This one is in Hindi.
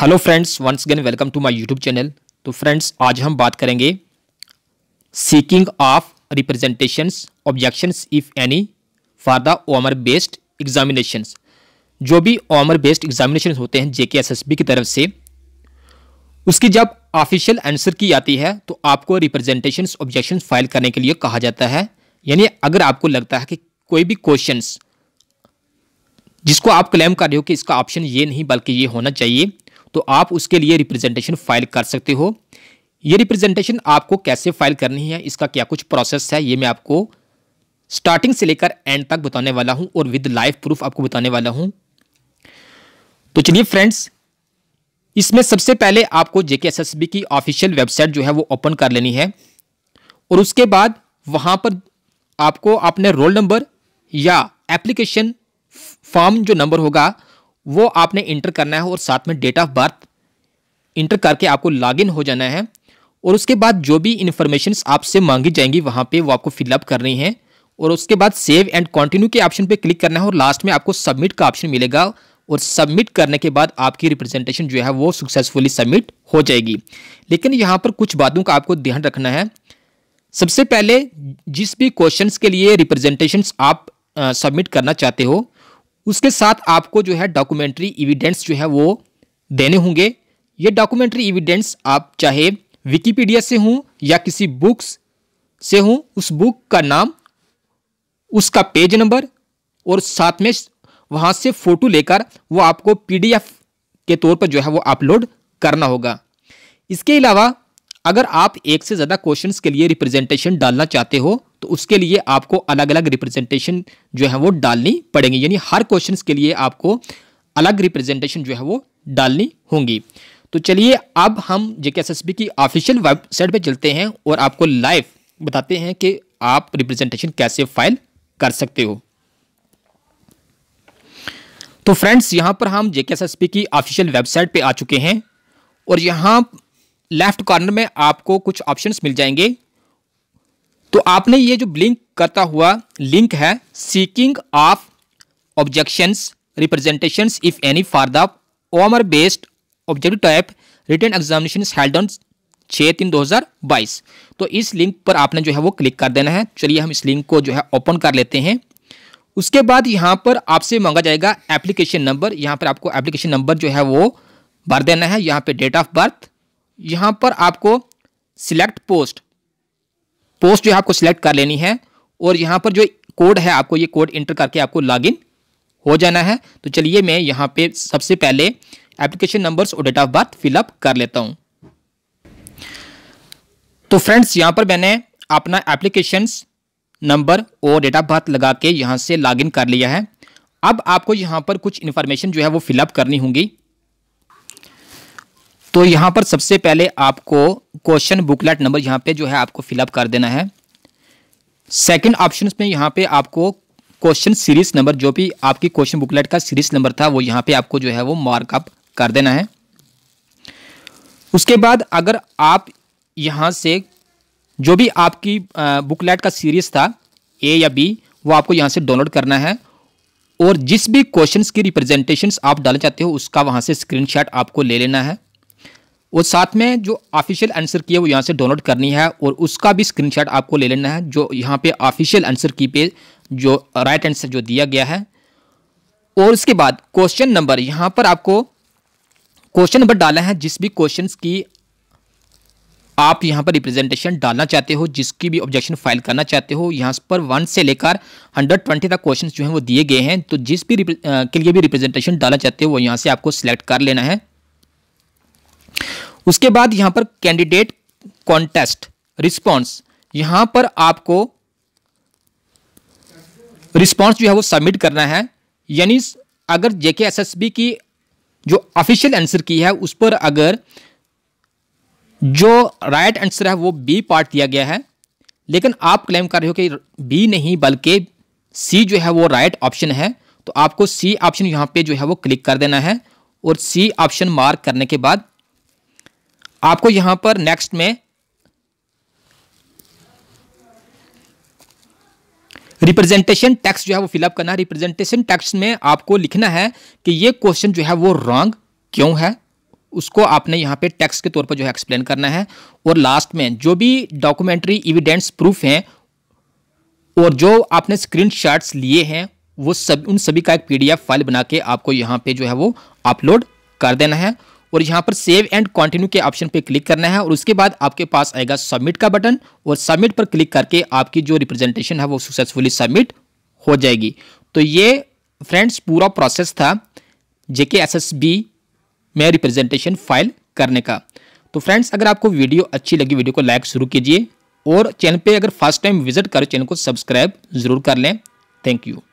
hello friends once again welcome to my YouTube channel तो फ्रेंड्स आज हम बात करेंगे seeking of representations objections if any for the OMR based examinations जो भी ओमर बेस्ड एग्जामिनेशन होते हैं जेके एसएसबी की तरफ से उसकी जब ऑफिशियल आंसर की आती है तो आपको रिप्रेजेंटेशन ऑब्जेक्शन फाइल करने के लिए कहा जाता है यानी अगर आपको लगता है कि कोई भी क्वेश्चंस जिसको आप क्लेम कर रहे हो कि इसका ऑप्शन ये नहीं बल्कि ये होना चाहिए तो आप उसके लिए रिप्रेजेंटेशन फाइल कर सकते हो ये रिप्रेजेंटेशन आपको कैसे फाइल करनी है इसका क्या कुछ प्रोसेस है ये मैं आपको स्टार्टिंग से लेकर एंड तक बताने वाला हूँ और विद लाइव प्रूफ आपको बताने वाला हूँ तो चलिए फ्रेंड्स इसमें सबसे पहले आपको जेके एसएसबी की ऑफिशियल वेबसाइट जो है वो ओपन कर लेनी है और उसके बाद वहाँ पर आपको अपने रोल नंबर या एप्लीकेशन फॉर्म जो नंबर होगा वो आपने इंटर करना है और साथ में डेट ऑफ बर्थ इंटर करके आपको लॉगिन हो जाना है और उसके बाद जो भी इन्फॉर्मेशन आपसे मांगी जाएंगी वहाँ पे वो आपको फिलअप करनी है और उसके बाद सेव एंड कंटिन्यू के ऑप्शन पे क्लिक करना है और लास्ट में आपको सबमिट का ऑप्शन मिलेगा और सबमिट करने के बाद आपकी रिप्रेजेंटेशन जो है वो सक्सेसफुली सबमिट हो जाएगी लेकिन यहाँ पर कुछ बातों का आपको ध्यान रखना है सबसे पहले जिस भी क्वेश्चंस के लिए रिप्रेजेंटेशंस आप सबमिट करना चाहते हो उसके साथ आपको जो है डॉक्यूमेंट्री एविडेंस जो है वो देने होंगे ये डॉक्यूमेंट्री एविडेंस आप चाहे विकीपीडिया से हों या किसी बुक्स से हों उस बुक का नाम उसका पेज नंबर और साथ में वहाँ से फ़ोटो लेकर वो आपको पीडीएफ के तौर पर जो है वो अपलोड करना होगा इसके अलावा अगर आप एक से ज़्यादा क्वेश्चंस के लिए रिप्रेजेंटेशन डालना चाहते हो तो उसके लिए आपको अलग अलग रिप्रेजेंटेशन जो है वो डालनी पड़ेंगी यानी हर क्वेश्चन के लिए आपको अलग रिप्रेजेंटेशन जो है वो डालनी होंगी तो चलिए अब हम जेके एस की ऑफिशियल वेबसाइट पर चलते हैं और आपको लाइव बताते हैं कि आप रिप्रेजेंटेशन कैसे फाइल कर सकते हो तो फ्रेंड्स यहां पर हम जेके एस की ऑफिशियल वेबसाइट पे आ चुके हैं और यहां लेफ्ट कॉर्नर में आपको कुछ ऑप्शंस मिल जाएंगे तो आपने ये जो ब्लिंक करता हुआ लिंक है seeking of objections representations if any for the OMR based objective type written examination held on छः तीन दो हज़ार बाईस तो इस लिंक पर आपने जो है वो क्लिक कर देना है चलिए हम इस लिंक को जो है ओपन कर लेते हैं उसके बाद यहाँ पर आपसे मांगा जाएगा एप्लीकेशन नंबर यहाँ पर आपको एप्लीकेशन नंबर जो है वो भर देना है यहाँ पे डेट ऑफ बर्थ यहाँ पर आपको सिलेक्ट पोस्ट पोस्ट जो है आपको सिलेक्ट कर लेनी है और यहाँ पर जो कोड है आपको ये कोड इंटर करके आपको लॉगिन हो जाना है तो चलिए मैं यहाँ पे सबसे पहले एप्लीकेशन नंबर्स और डेट ऑफ बर्थ फिलअप कर लेता हूँ तो फ्रेंड्स यहाँ पर मैंने अपना एप्लीकेशंस नंबर और डेट ऑफ बर्थ लगा के यहाँ से लॉगिन कर लिया है अब आपको यहाँ पर कुछ इन्फॉर्मेशन जो है वो फिलअप करनी होगी तो यहाँ पर सबसे पहले आपको क्वेश्चन बुकलेट नंबर यहाँ पे जो है आपको फिलअप कर देना है सेकंड ऑप्शन में यहाँ पे आपको क्वेश्चन सीरीज नंबर जो भी आपकी क्वेश्चन बुकलेट का सीरीज नंबर था वो यहाँ पे आपको जो है वो मार्कअप कर देना है उसके बाद अगर आप यहाँ से जो भी आपकी बुकलेट का सीरीज था ए या बी वो आपको यहाँ से डाउनलोड करना है और जिस भी क्वेश्चंस की रिप्रेजेंटेशंस आप डालना चाहते हो उसका वहाँ से स्क्रीनशॉट आपको ले लेना है और साथ में जो ऑफिशियल आंसर की है वो यहाँ से डाउनलोड करनी है और उसका भी स्क्रीनशॉट आपको ले लेना है जो यहाँ पे ऑफिशियल आंसर की पे जो राइट आंसर जो दिया गया है और उसके बाद क्वेश्चन नंबर यहाँ पर आपको क्वेश्चन नंबर डालना है जिस भी क्वेश्चन की आप यहाँ पर रिप्रेजेंटेशन डालना चाहते हो जिसकी भी ऑब्जेक्शन फाइल करना चाहते हो यहाँ पर वन से लेकर हंड्रेड ट्वेंटी तक क्वेश्चन जो हैं वो दिए गए हैं तो जिस भी के लिए भी रिप्रेजेंटेशन डालना चाहते हो वो यहाँ से आपको सिलेक्ट कर लेना है उसके बाद यहां पर कैंडिडेट कॉन्टेस्ट रिस्पॉन्स यहां पर आपको रिस्पॉन्स जो है वो सबमिट करना है यानी अगर जेके एसएसबी की जो ऑफिशियल आंसर की है उस पर अगर जो राइट आंसर है वो बी पार्ट दिया गया है लेकिन आप क्लेम कर रहे हो कि बी नहीं बल्कि सी जो है वो राइट ऑप्शन है तो आपको सी ऑप्शन यहां पे जो है वो क्लिक कर देना है और सी ऑप्शन मार्क करने के बाद आपको यहां पर नेक्स्ट में रिप्रेजेंटेशन टेक्स्ट जो है वो फिलअप करना है रिप्रेजेंटेशन टेक्स्ट में आपको लिखना है कि ये क्वेश्चन जो है वो रॉन्ग क्यों है उसको आपने यहां पे टेक्स्ट के तौर पर जो है एक्सप्लेन करना है और लास्ट में जो भी डॉक्यूमेंट्री इविडेंस प्रूफ हैं और जो आपने स्क्रीन लिए हैं वो सब उन सभी का एक पीडीएफ फाइल बना के आपको यहाँ पे जो है वो अपलोड कर देना है और यहाँ पर सेव एंड कंटिन्यू के ऑप्शन पे क्लिक करना है और उसके बाद आपके पास आएगा सबमिट का बटन और सबमिट पर क्लिक करके आपकी जो रिप्रेजेंटेशन है वो सक्सेसफुली सबमिट हो जाएगी तो ये फ्रेंड्स पूरा प्रोसेस था जेके में रिप्रेजेंटेशन फाइल करने का तो फ्रेंड्स अगर आपको वीडियो अच्छी लगी वीडियो को लाइक शुरू कीजिए और चैनल पर अगर फर्स्ट टाइम विजिट करें चैनल को सब्सक्राइब जरूर कर लें थैंक यू